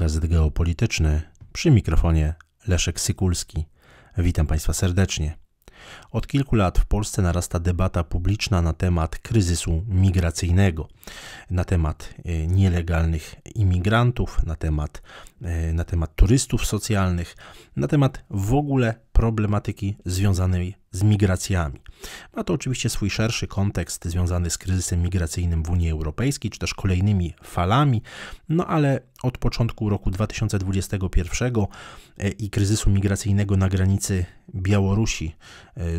Podcast Geopolityczny przy mikrofonie Leszek Sykulski. Witam Państwa serdecznie. Od kilku lat w Polsce narasta debata publiczna na temat kryzysu migracyjnego, na temat e, nielegalnych imigrantów, na temat, e, na temat turystów socjalnych, na temat w ogóle problematyki związanej z migracjami. Ma to oczywiście swój szerszy kontekst związany z kryzysem migracyjnym w Unii Europejskiej, czy też kolejnymi falami, no ale od początku roku 2021 e, i kryzysu migracyjnego na granicy Białorusi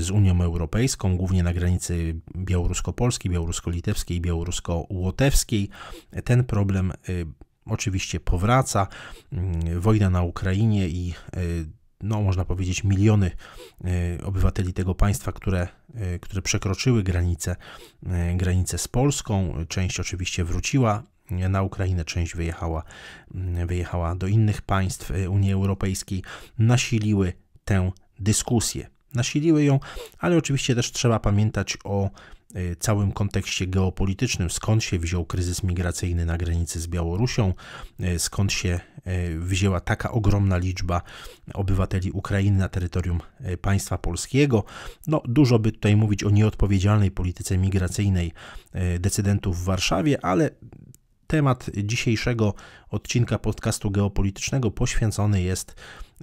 z Unią Europejską, głównie na granicy białorusko-polskiej, białorusko-litewskiej i białorusko-łotewskiej. Ten problem y, oczywiście powraca. Mm, wojna na Ukrainie i y, no, można powiedzieć, miliony y, obywateli tego państwa, które, które przekroczyły granicę, granicę z Polską. Część oczywiście wróciła na Ukrainę, część wyjechała, wyjechała do innych państw Unii Europejskiej, nasiliły tę dyskusję nasiliły ją, ale oczywiście też trzeba pamiętać o e, całym kontekście geopolitycznym, skąd się wziął kryzys migracyjny na granicy z Białorusią, e, skąd się e, wzięła taka ogromna liczba obywateli Ukrainy na terytorium państwa polskiego. No, dużo by tutaj mówić o nieodpowiedzialnej polityce migracyjnej decydentów w Warszawie, ale temat dzisiejszego odcinka podcastu geopolitycznego poświęcony jest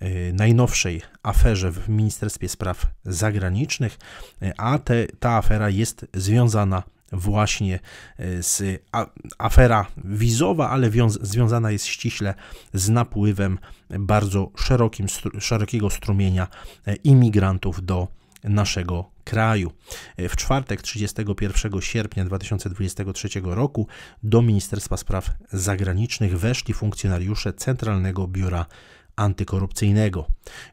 Y, najnowszej aferze w Ministerstwie Spraw Zagranicznych, y, a te, ta afera jest związana właśnie y, z a, afera wizowa, ale wiąz, związana jest ściśle z napływem bardzo szerokim, stru, szerokiego strumienia imigrantów do naszego kraju. W czwartek 31 sierpnia 2023 roku do Ministerstwa Spraw Zagranicznych weszli funkcjonariusze Centralnego Biura antykorupcyjnego.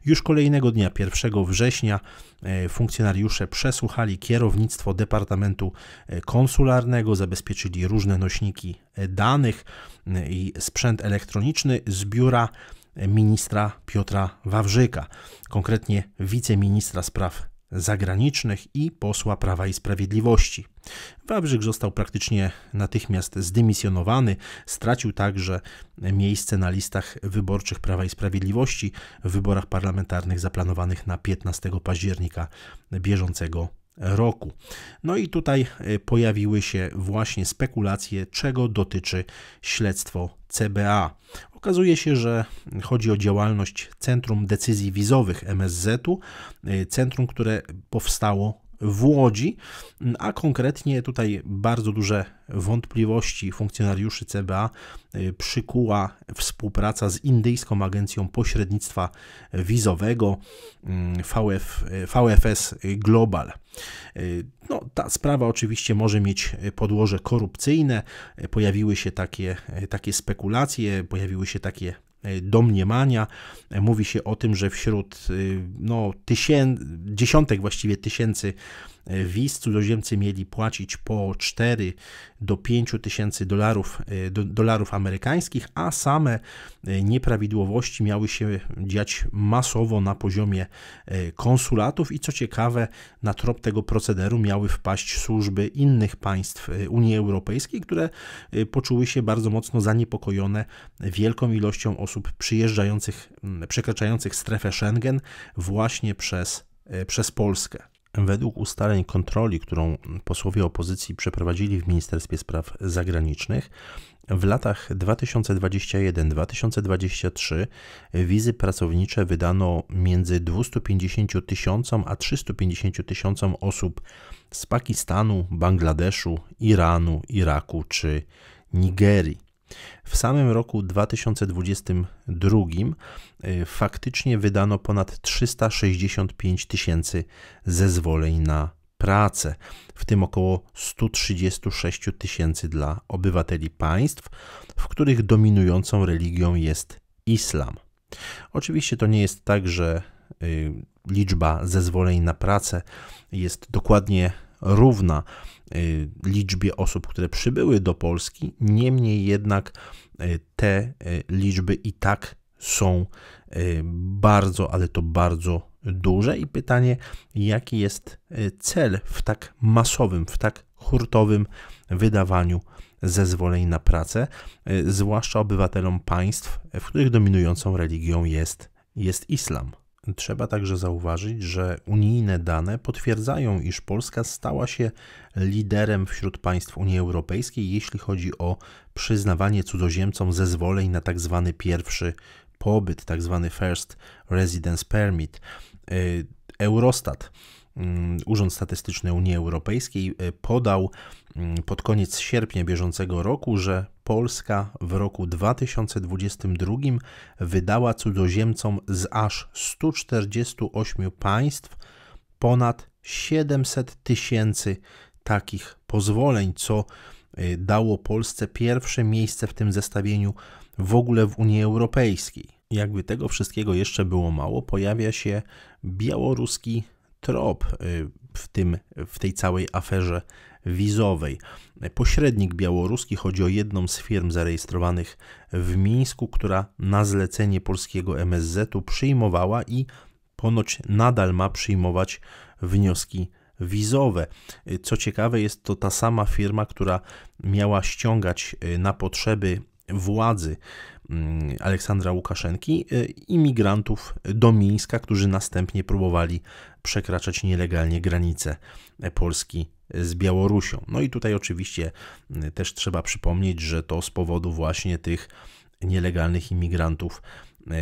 Już kolejnego dnia, 1 września, e, funkcjonariusze przesłuchali kierownictwo Departamentu e, Konsularnego, zabezpieczyli różne nośniki e, danych i sprzęt elektroniczny z biura ministra Piotra Wawrzyka, konkretnie wiceministra spraw Zagranicznych i posła Prawa i Sprawiedliwości. Wawrzyk został praktycznie natychmiast zdymisjonowany, stracił także miejsce na listach wyborczych Prawa i Sprawiedliwości w wyborach parlamentarnych zaplanowanych na 15 października bieżącego roku. No i tutaj y, pojawiły się właśnie spekulacje, czego dotyczy śledztwo CBA. Okazuje się, że chodzi o działalność Centrum Decyzji Wizowych MSZ-u, y, centrum, które powstało w Łodzi, a konkretnie tutaj bardzo duże wątpliwości funkcjonariuszy CBA y, przykuła współpraca z indyjską agencją pośrednictwa wizowego mm, VF, y, VFS Global. Y, no, ta sprawa oczywiście może mieć podłoże korupcyjne. Pojawiły się takie, takie spekulacje, pojawiły się takie E, domniemania. E, mówi się o tym, że wśród e, no, tysięcy, dziesiątek właściwie tysięcy E, wiz cudzoziemcy mieli płacić po 4 do 5 tysięcy dolarów, e, do, dolarów amerykańskich, a same e, nieprawidłowości miały się dziać masowo na poziomie konsulatów i co ciekawe, na trop tego procederu miały wpaść służby innych państw Unii Europejskiej, które poczuły się bardzo mocno zaniepokojone wielką ilością osób przyjeżdżających, przekraczających strefę Schengen właśnie przez, przez Polskę. Według ustaleń kontroli, którą posłowie opozycji przeprowadzili w Ministerstwie Spraw Zagranicznych, w latach 2021-2023 wizy pracownicze wydano między 250 tysiącom a 350 tysiącom osób z Pakistanu, Bangladeszu, Iranu, Iraku czy Nigerii. W samym roku 2022 y, faktycznie wydano ponad 365 tysięcy zezwoleń na pracę, w tym około 136 tysięcy dla obywateli państw, w których dominującą religią jest islam. Oczywiście to nie jest tak, że y, liczba zezwoleń na pracę jest dokładnie równa Y, liczbie osób, które przybyły do Polski, niemniej jednak y, te y, liczby i tak są bardzo, ale to bardzo duże i pytanie, jaki jest cel w tak masowym, w tak hurtowym wydawaniu zezwoleń na pracę, zwłaszcza obywatelom państw, w których dominującą religią jest, jest islam trzeba także zauważyć, że unijne dane potwierdzają, iż Polska stała się liderem wśród państw Unii Europejskiej, jeśli chodzi o przyznawanie cudzoziemcom zezwoleń na tzw. Tak pierwszy pobyt, tzw. Tak first Residence Permit. Y, Eurostat Mm, Urząd Statystyczny Unii Europejskiej e, podał mm, pod koniec sierpnia bieżącego roku, że Polska w roku 2022 wydała cudzoziemcom z aż 148 państw ponad 700 tysięcy takich pozwoleń, co e, dało Polsce pierwsze miejsce w tym zestawieniu w ogóle w Unii Europejskiej. Jakby tego wszystkiego jeszcze było mało, pojawia się białoruski trop y, w, tym, w tej całej aferze wizowej. Pośrednik białoruski, chodzi o jedną z firm zarejestrowanych w Mińsku, która na zlecenie polskiego MSZ-u przyjmowała i ponoć nadal ma przyjmować wnioski wizowe. Co ciekawe, jest to ta sama firma, która miała ściągać y, na potrzeby władzy mm, Aleksandra Łukaszenki y, imigrantów do Mińska, którzy następnie próbowali przekraczać nielegalnie granice Polski z Białorusią. No i tutaj oczywiście mm, też trzeba przypomnieć, że to z powodu właśnie tych nielegalnych imigrantów e,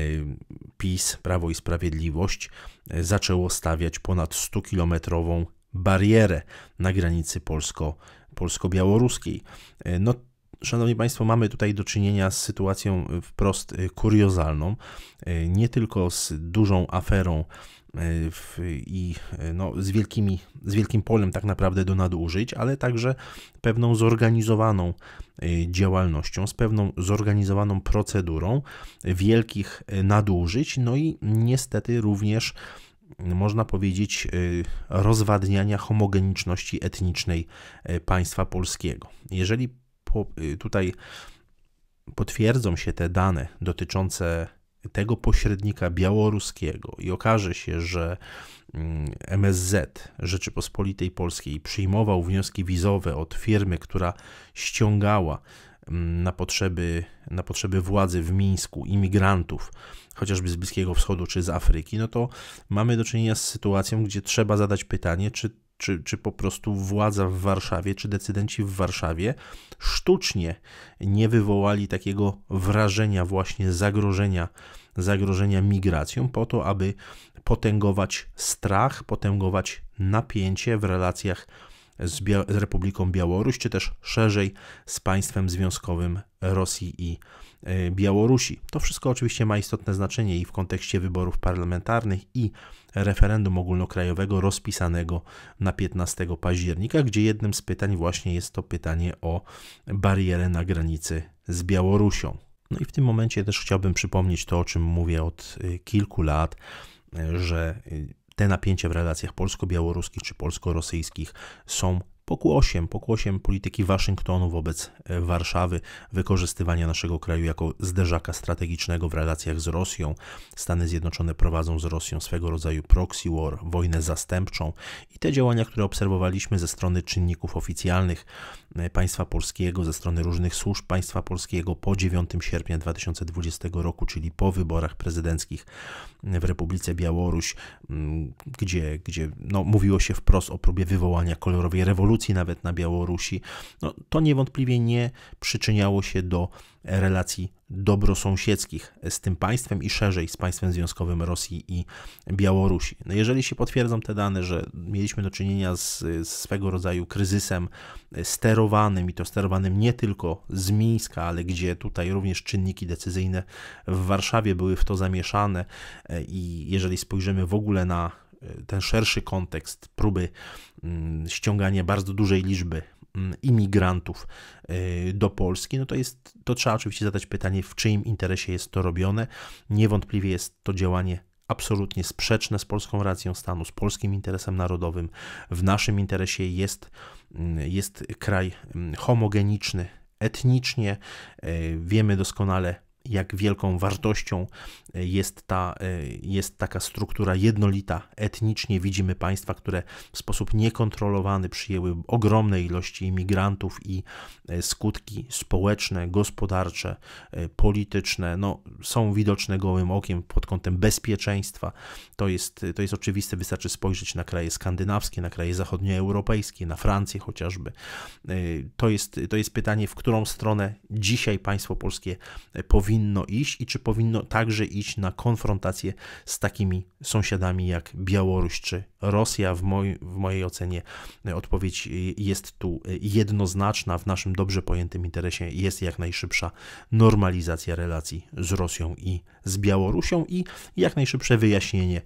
PiS, Prawo i Sprawiedliwość e, zaczęło stawiać ponad 100-kilometrową barierę na granicy polsko polsko-białoruskiej. E, no Szanowni Państwo, mamy tutaj do czynienia z sytuacją wprost y, kuriozalną, y, nie tylko z dużą aferą y, w, i no, z, wielkimi, z wielkim polem tak naprawdę do nadużyć, ale także pewną zorganizowaną działalnością, z pewną zorganizowaną procedurą wielkich nadużyć, no i niestety również można powiedzieć, rozwadniania homogeniczności etnicznej państwa polskiego. Jeżeli Y, tutaj potwierdzą się te dane dotyczące tego pośrednika białoruskiego i okaże się, że MSZ mm, Rzeczypospolitej Polskiej przyjmował wnioski wizowe od firmy, która ściągała mm, na potrzeby, na potrzeby władzy w Mińsku imigrantów, chociażby z Bliskiego Wschodu czy z Afryki, no to mamy do czynienia z sytuacją, gdzie trzeba zadać pytanie, czy czy, czy po prostu władza w Warszawie, czy decydenci w Warszawie sztucznie nie wywołali takiego wrażenia właśnie zagrożenia, zagrożenia migracją, po to, aby potęgować strach, potęgować napięcie w relacjach z, Bia- z Republiką Białoruś, czy też szerzej z państwem związkowym Rosji i Rosji Y, Białorusi. To wszystko oczywiście ma istotne znaczenie i w kontekście wyborów parlamentarnych i referendum ogólnokrajowego rozpisanego na 15 października, gdzie jednym z pytań właśnie jest to pytanie o barierę na granicy z Białorusią. No i w tym momencie też chciałbym przypomnieć to, o czym mówię od y, kilku lat, y, że te napięcia w relacjach polsko-białoruskich czy polsko-rosyjskich są pokłosiem, pokłosiem polityki Waszyngtonu wobec e, Warszawy, wykorzystywania naszego kraju jako zderzaka strategicznego w relacjach z Rosją. Stany Zjednoczone prowadzą z Rosją swego rodzaju proxy war, wojnę zastępczą i te działania, które obserwowaliśmy ze strony czynników oficjalnych, E, państwa polskiego, ze strony różnych służb państwa polskiego po 9 sierpnia 2020 roku, czyli po wyborach prezydenckich w Republice Białoruś, mm, gdzie, gdzie no, mówiło się wprost o próbie wywołania kolorowej rewolucji nawet na Białorusi, no, to niewątpliwie nie przyczyniało się do relacji dobrosąsiedzkich z tym państwem i szerzej z państwem związkowym Rosji i Białorusi. No jeżeli się potwierdzą te dane, że mieliśmy do czynienia z, z swego rodzaju kryzysem sterowanym i to sterowanym nie tylko z Mińska, ale gdzie tutaj również czynniki decyzyjne w Warszawie były w to zamieszane e, i jeżeli spojrzymy w ogóle na e, ten szerszy kontekst próby mm, ściągania bardzo dużej liczby Mm, imigrantów y, do Polski, no to jest, to trzeba oczywiście zadać pytanie, w czyim interesie jest to robione. Niewątpliwie jest to działanie absolutnie sprzeczne z polską racją stanu, z polskim interesem narodowym. W naszym interesie jest, mm, jest kraj mm, homogeniczny etnicznie. Y, wiemy doskonale, jak wielką wartością e, jest, ta, e, jest taka struktura jednolita. Etnicznie widzimy państwa, które w sposób niekontrolowany przyjęły ogromne ilości imigrantów i e, skutki społeczne, gospodarcze, polityczne no, są widoczne gołym okiem pod kątem bezpieczeństwa. To jest, to jest oczywiste, wystarczy spojrzeć na kraje skandynawskie, na kraje zachodnioeuropejskie, na Francję chociażby. To jest, to jest pytanie, w którą stronę dzisiaj państwo polskie powinno powinno iść i czy powinno także iść na konfrontację z takimi sąsiadami jak Białoruś czy Rosja. W, moj, w mojej ocenie e, odpowiedź e, jest tu e, jednoznaczna. W naszym dobrze pojętym interesie jest jak najszybsza normalizacja relacji z Rosją i z Białorusią i jak najszybsze wyjaśnienie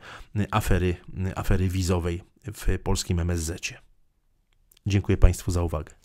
afery, afery wizowej w polskim MSZ. -cie. Dziękuję Państwu za uwagę.